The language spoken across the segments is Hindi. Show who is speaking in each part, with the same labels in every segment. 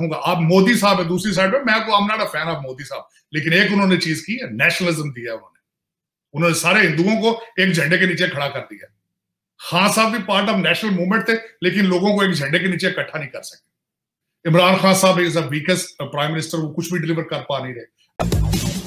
Speaker 1: कहूंगा आप मोदी साहब है दूसरी साइड पर मैं को I not a fan of Modi साहब लेकिन एक उन्होंने चीज की है नेशनलिज्म दिया है उन्होंने उन्होंने सारे हिंदुओं को एक झंडे के नीचे खड़ा कर दिया खान साहब भी पार्ट ऑफ नेशनल मूवमेंट थे लेकिन लोगों को एक झंडे के नीचे इकट्ठा नहीं कर सके इमरान खान साहब is a weakest prime minister वो कुछ भी डिलीवर कर पा नहीं रहे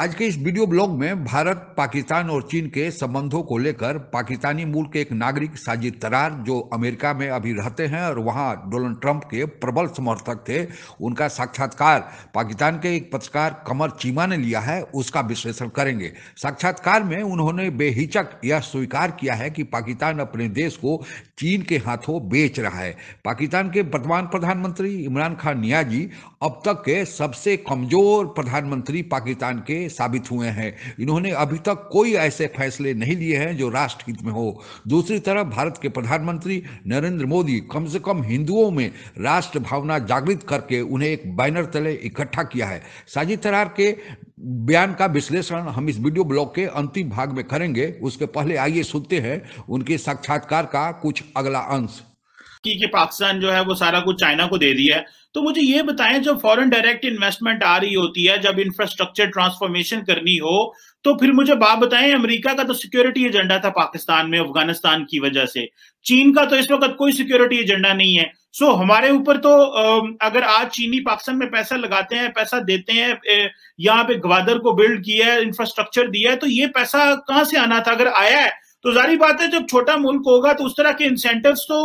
Speaker 2: आज के इस वीडियो ब्लॉग में भारत पाकिस्तान और चीन के संबंधों को लेकर पाकिस्तानी मूल के एक नागरिक साजिद तरार जो अमेरिका में अभी रहते हैं और वहां डोनाल्ड ट्रंप के प्रबल समर्थक थे उनका साक्षात्कार पाकिस्तान के एक पत्रकार कमर चीमा ने लिया है उसका विश्लेषण करेंगे साक्षात्कार में उन्होंने बेहिचक यह स्वीकार किया है कि पाकिस्तान अपने देश को चीन के हाथों बेच रहा है पाकिस्तान के वर्तमान प्रधानमंत्री इमरान खान नियाजी अब तक के सबसे कमजोर प्रधानमंत्री पाकिस्तान के साबित हुए हैं इन्होंने अभी तक कोई ऐसे फैसले नहीं लिए हैं जो राष्ट्रहित में हो दूसरी तरफ भारत के प्रधानमंत्री नरेंद्र मोदी कम से कम हिंदुओं में राष्ट्र भावना जागृत करके उन्हें एक बैनर तले इकट्ठा किया है साजिद तरार के बयान का विश्लेषण हम इस वीडियो ब्लॉग के अंतिम भाग में करेंगे उसके पहले आइए सुनते हैं उनके साक्षात्कार का कुछ अगला अंश की कि
Speaker 1: पाकिस्तान जो है वो सारा कुछ चाइना को दे दिया है
Speaker 2: तो मुझे ये बताएं जब
Speaker 1: फॉरेन डायरेक्ट इन्वेस्टमेंट आ रही होती है जब इंफ्रास्ट्रक्चर ट्रांसफॉर्मेशन करनी हो तो फिर मुझे बात बताएं अमेरिका का तो सिक्योरिटी एजेंडा था पाकिस्तान में अफगानिस्तान की वजह से चीन का तो इस वक्त कोई सिक्योरिटी एजेंडा नहीं है सो so, हमारे ऊपर तो अगर आज चीनी पाकिस्तान में पैसा लगाते हैं पैसा देते हैं यहाँ पे ग्वादर को बिल्ड किया है इंफ्रास्ट्रक्चर दिया है तो ये पैसा कहाँ से आना था अगर आया है तो जारी बात है जब छोटा मुल्क होगा तो उस तरह के इंसेंटिव्स तो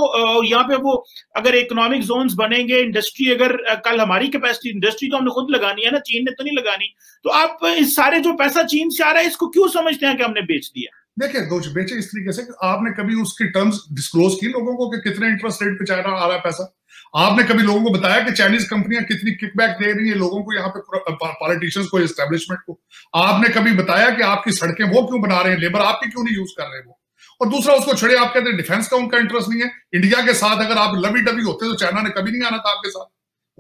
Speaker 1: यहाँ पे वो अगर इकोनॉमिक जोन बनेंगे इंडस्ट्री अगर कल हमारी कैपेसिटी इंडस्ट्री तो हमने खुद लगानी है ना चीन ने तो नहीं लगानी तो आप इस सारे जो पैसा चीन से आ रहा है इसको क्यों समझते हैं कि हमने बेच दिया देखिए दो बेचे इस तरीके से आपने कभी उसकी टर्म्स डिस्क्लोज की लोगों को कि कितने इंटरेस्ट रेट पे चाइना आ रहा है पैसा आपने कभी लोगों को बताया कि चाइनीज कंपनियां कितनी किकबैक दे रही है लोगों को यहाँ पे पॉलिटिशियंस को एस्टेब्लिशमेंट को आपने कभी बताया कि आपकी सड़कें वो क्यों बना रहे हैं लेबर आपकी क्यों नहीं यूज कर रहे वो और दूसरा उसको छोड़े आप कहते हैं डिफेंस का उनका इंटरेस्ट नहीं है इंडिया के साथ अगर आप लवी डबी होते तो चाइना ने कभी नहीं आना था आपके साथ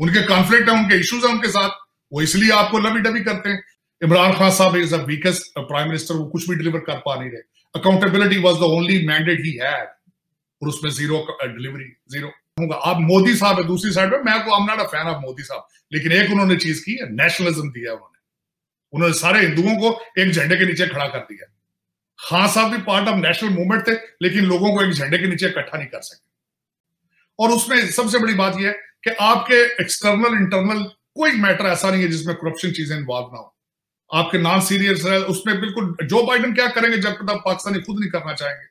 Speaker 1: उनके कॉन्फ्लिक्ट है उनके इश्यूज है उनके साथ वो इसलिए आपको लवी डबी करते हैं इमरान खान साहब is the weakest prime minister वो कुछ भी डिलीवर कर पा नहीं रहे accountability was the only mandate ही है और उसमें जीरो डिलीवरी जीरो होगा आप मोदी साहब है दूसरी साइड पर मैं आई अमना नॉट फैन ऑफ मोदी साहब लेकिन एक उन्होंने चीज की है नेशनलिज्म दिया है उन्होंने उन्होंने सारे हिंदुओं को एक झंडे के नीचे खड़ा कर दिया खान साहब भी पार्ट ऑफ नेशनल मूवमेंट थे लेकिन लोगों को एक झंडे के नीचे इकट्ठा नहीं कर सके और उसमें सबसे बड़ी बात यह है कि आपके एक्सटर्नल इंटरनल कोई मैटर ऐसा नहीं है जिसमें करप्शन चीजें इन्वॉल्व ना हो आपके नॉन सीरियस है उसमें बिल्कुल जो बाइडन क्या करेंगे जब तक आप पाकिस्तानी खुद नहीं करना चाहेंगे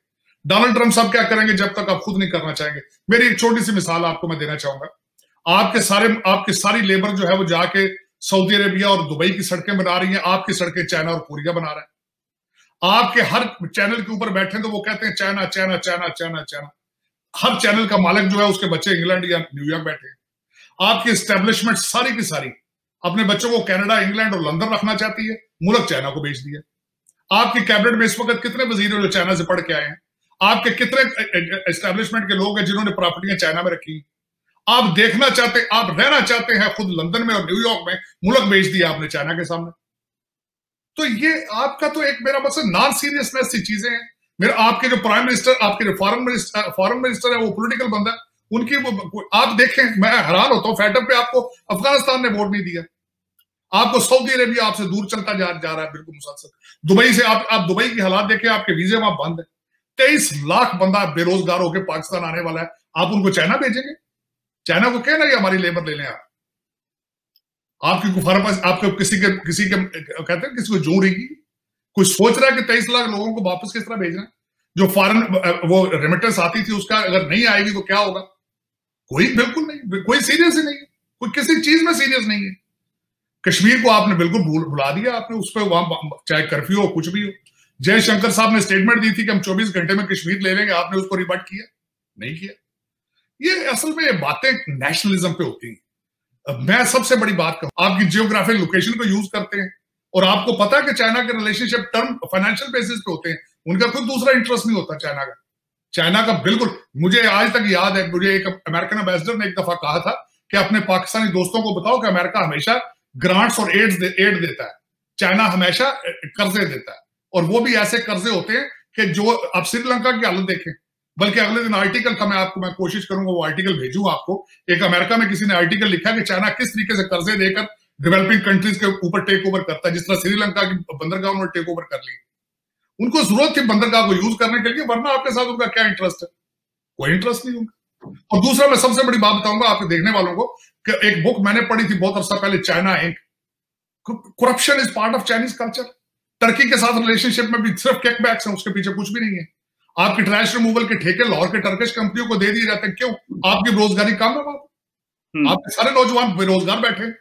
Speaker 1: डोनाल्ड ट्रंप साहब क्या करेंगे जब तक आप खुद नहीं करना चाहेंगे मेरी एक छोटी सी मिसाल आपको मैं देना चाहूंगा आपके सारे आपकी सारी लेबर जो है वो जाके सऊदी अरेबिया और दुबई की सड़कें बना रही है आपकी सड़कें चाइना और कोरिया बना रहे हैं आपके हर चैनल के ऊपर बैठे तो वो कहते हैं China China China China China हर चैनल का मालिक जो है उसके बच्चे इंग्लैंड या न्यूयॉर्क बैठे आपकी स्टेब्लिशमेंट सारी की सारी अपने बच्चों को कनाडा इंग्लैंड और लंदन रखना चाहती है मुलक चाइना को बेच दिया आपके कैबिनेट में इस वक्त कितने वजीर जो चाइना से पढ़ के आए हैं आपके कितने एस्टेब्लिशमेंट के लोग हैं जिन्होंने प्रॉपर्टियां चाइना में रखी आप देखना चाहते आप रहना चाहते हैं खुद लंदन में और न्यूयॉर्क में मुलक बेच दिया आपने चाइना के सामने तो ये आपका तो एक मेरा मतलब नॉन सीरियसनेस की चीजें हैं मेरा आपके जो प्राइम मिनिस्टर आपके जो फॉरन मिनिस्टर फॉरन मिनिस्टर है वो पोलिटिकल बंदा उनकी वो आप देखें मैं हैरान होता हूँ फैटम पे आपको अफगानिस्तान ने वोट नहीं दिया आपको सऊदी अरेबिया आपसे दूर चलता जा, जा रहा है बिल्कुल मुसलसल दुबई से आप आप दुबई की हालात देखें आपके वीजे वहां बंद है तेईस लाख बंदा बेरोजगार होकर पाकिस्तान आने वाला है आप उनको चाइना भेजेंगे चाइना को कहना ही हमारी लेबर ले लें आप आपकी गुफार पास आपके किसी के किसी के कहते हैं किसी को जो रहेगी कोई सोच रहा है कि तेईस लाख लोगों को वापस किस तरह भेजना जो फॉरन वो रेमिटेंस आती थी उसका अगर नहीं आएगी तो क्या होगा कोई बिल्कुल नहीं कोई सीरियस ही नहीं कोई किसी चीज में सीरियस नहीं है कश्मीर को आपने बिल्कुल भूल भुला दिया आपने उस पर वहां चाहे कर्फ्यू हो कुछ भी हो जयशंकर साहब ने स्टेटमेंट दी थी कि हम 24 घंटे में कश्मीर ले लेंगे आपने उसको रिबर्ट किया नहीं किया ये असल में ये बातें नेशनलिज्म पे होती हैं मैं सबसे बड़ी बात कहूं आपकी जियोग्राफिक लोकेशन को यूज करते हैं और आपको पता है कि चाइना के रिलेशनशिप टर्म फाइनेंशियल बेसिस पे होते हैं उनका कोई दूसरा इंटरेस्ट नहीं होता चाइना का चाइना का बिल्कुल मुझे आज तक याद है मुझे एक अमेरिकन एम्बेसडर ने एक दफा कहा था कि अपने पाकिस्तानी दोस्तों को बताओ कि अमेरिका हमेशा ग्रांट्स और एड्स एड देता है चाइना हमेशा कर्जे देता है और वो भी ऐसे कर्जे होते हैं कि जो आप श्रीलंका की हालत देखें बल्कि अगले दिन आर्टिकल था मैं आपको मैं कोशिश करूंगा वो आर्टिकल भेजू आपको एक अमेरिका में किसी ने आर्टिकल लिखा कि चाइना किस तरीके से कर्जे देकर डेवलपिंग कंट्रीज के ऊपर टेक ओवर करता है जिस तरह श्रीलंका की बंदरगाह उन्होंने टेक ओवर कर ली उनको जरूरत थी बंदरगाह को यूज करने के लिए वरना आपके साथ उनका क्या इंटरेस्ट है कोई इंटरेस्ट नहीं उनका और दूसरा मैं सबसे बड़ी बात बताऊंगा आपके देखने वालों को एक बुक मैंने पढ़ी थी बहुत अरसा पहले China Inc corruption is part of Chinese culture Turkey के साथ रिलेशनशिप में भी सिर्फ केक कैकबैक्स है उसके पीछे कुछ भी नहीं है आपकी ट्रैश रिमूवल के ठेके लाहौर के टर्किश कंपनियों को दे दिए जाते हैं क्यों आपकी बेरोजगारी कम है हम्म। आपके सारे नौजवान बेरोजगार बैठे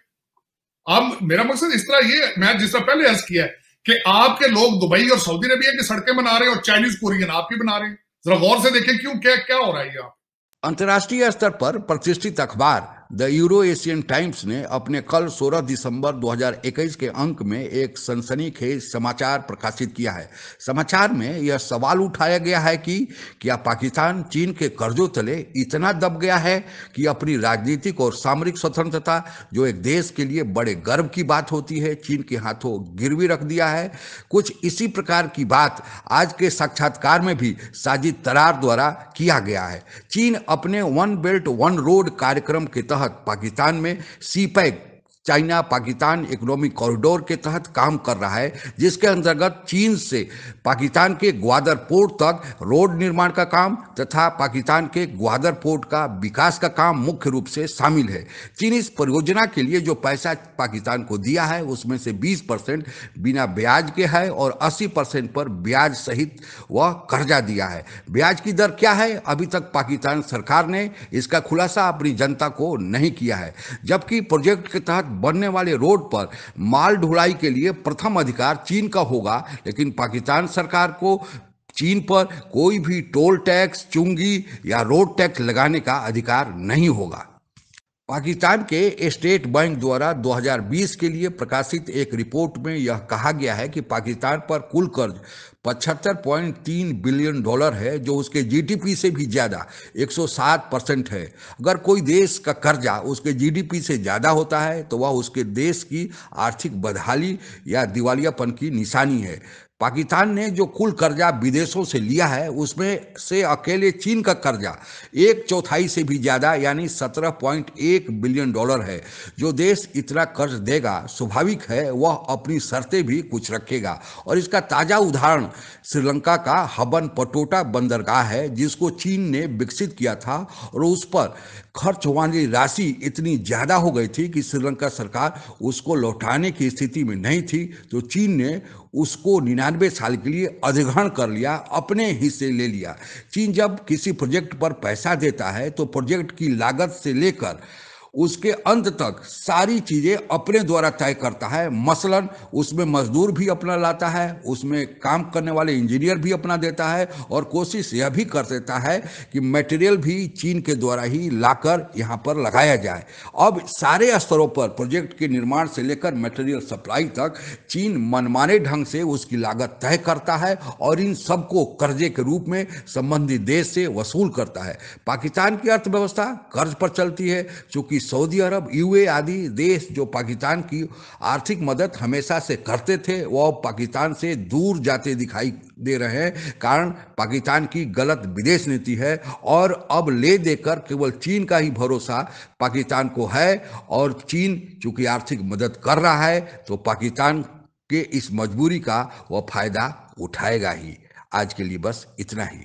Speaker 1: आप मेरा मकसद इस तरह ये मैं जिस तरह पहले अर्ज किया है कि आपके लोग दुबई और सऊदी अरबिया की सड़कें बना रहे हैं और चाइनीज कोरियन आप भी बना रहे हैं जरा गौर से देखें क्यों क्या क्या हो रहा है
Speaker 2: आप अंतर्राष्ट्रीय स्तर पर प्रतिष्ठित अखबार द यूरो एशियन टाइम्स ने अपने कल 16 दिसंबर 2021 के अंक में एक सनसनीखेज समाचार प्रकाशित किया है समाचार में यह सवाल उठाया गया है कि क्या पाकिस्तान चीन के कर्जों तले इतना दब गया है कि अपनी राजनीतिक और सामरिक स्वतंत्रता जो एक देश के लिए बड़े गर्व की बात होती है चीन के हाथों गिरवी रख दिया है कुछ इसी प्रकार की बात आज के साक्षात्कार में भी साजिद तरार द्वारा किया गया है चीन अपने वन बेल्ट वन रोड कार्यक्रम के तहत पाकिस्तान में CPEC China Pakistan economic corridor के तहत काम कर रहा है जिसके अंतर्गत चीन से पाकिस्तान के ग्वादर पोर्ट तक रोड निर्माण का काम तथा पाकिस्तान के ग्वादर पोर्ट का विकास का काम मुख्य रूप से शामिल है चीन इस परियोजना के लिए जो पैसा पाकिस्तान को दिया है उसमें से 20 परसेंट बिना ब्याज के है और 80 परसेंट पर ब्याज सहित वह कर्जा दिया है ब्याज की दर क्या है अभी तक पाकिस्तान सरकार ने इसका खुलासा अपनी जनता को नहीं किया है जबकि प्रोजेक्ट के तहत बनने वाले रोड पर माल ढुलाई के लिए प्रथम अधिकार चीन का होगा लेकिन पाकिस्तान सरकार को चीन पर कोई भी टोल टैक्स चुंगी या रोड टैक्स लगाने का अधिकार नहीं होगा पाकिस्तान के स्टेट बैंक द्वारा 2020 के लिए प्रकाशित एक रिपोर्ट में यह कहा गया है कि पाकिस्तान पर कुल कर्ज 75.3 बिलियन डॉलर है जो उसके जीडीपी से भी ज़्यादा 107 परसेंट है अगर कोई देश का कर्जा उसके जीडीपी से ज़्यादा होता है तो वह उसके देश की आर्थिक बदहाली या दिवालियापन की निशानी है पाकिस्तान ने जो कुल कर्जा विदेशों से लिया है उसमें से अकेले चीन का कर्जा एक चौथाई से भी ज़्यादा यानी 17.1 बिलियन डॉलर है जो देश इतना कर्ज देगा स्वाभाविक है वह अपनी शर्तें भी कुछ रखेगा और इसका ताज़ा उदाहरण श्रीलंका का हबन पटोटा बंदरगाह है जिसको चीन ने विकसित किया था और उस पर खर्च वाली राशि इतनी ज़्यादा हो गई थी कि श्रीलंका सरकार उसको लौटाने की स्थिति में नहीं थी तो चीन ने उसको निन्यानवे साल के लिए अधिग्रहण कर लिया अपने हिस्से ले लिया चीन जब किसी प्रोजेक्ट पर पैसा देता है तो प्रोजेक्ट की लागत से लेकर उसके अंत तक सारी चीज़ें अपने द्वारा तय करता है मसलन उसमें मजदूर भी अपना लाता है उसमें काम करने वाले इंजीनियर भी अपना देता है और कोशिश यह भी कर देता है कि मटेरियल भी चीन के द्वारा ही लाकर यहाँ पर लगाया जाए अब सारे स्तरों पर प्रोजेक्ट के निर्माण से लेकर मटेरियल सप्लाई तक चीन मनमाने ढंग से उसकी लागत तय करता है और इन सबको कर्जे के रूप में संबंधित देश से वसूल करता है पाकिस्तान की अर्थव्यवस्था कर्ज पर चलती है चूंकि सऊदी अरब यूए आदि देश जो पाकिस्तान की आर्थिक मदद हमेशा से करते थे वह पाकिस्तान से दूर जाते दिखाई दे रहे हैं कारण पाकिस्तान की गलत विदेश नीति है और अब ले देकर केवल चीन का ही भरोसा पाकिस्तान को है और चीन चूंकि आर्थिक मदद कर रहा है तो पाकिस्तान के इस मजबूरी का वह फायदा उठाएगा ही आज के लिए बस इतना ही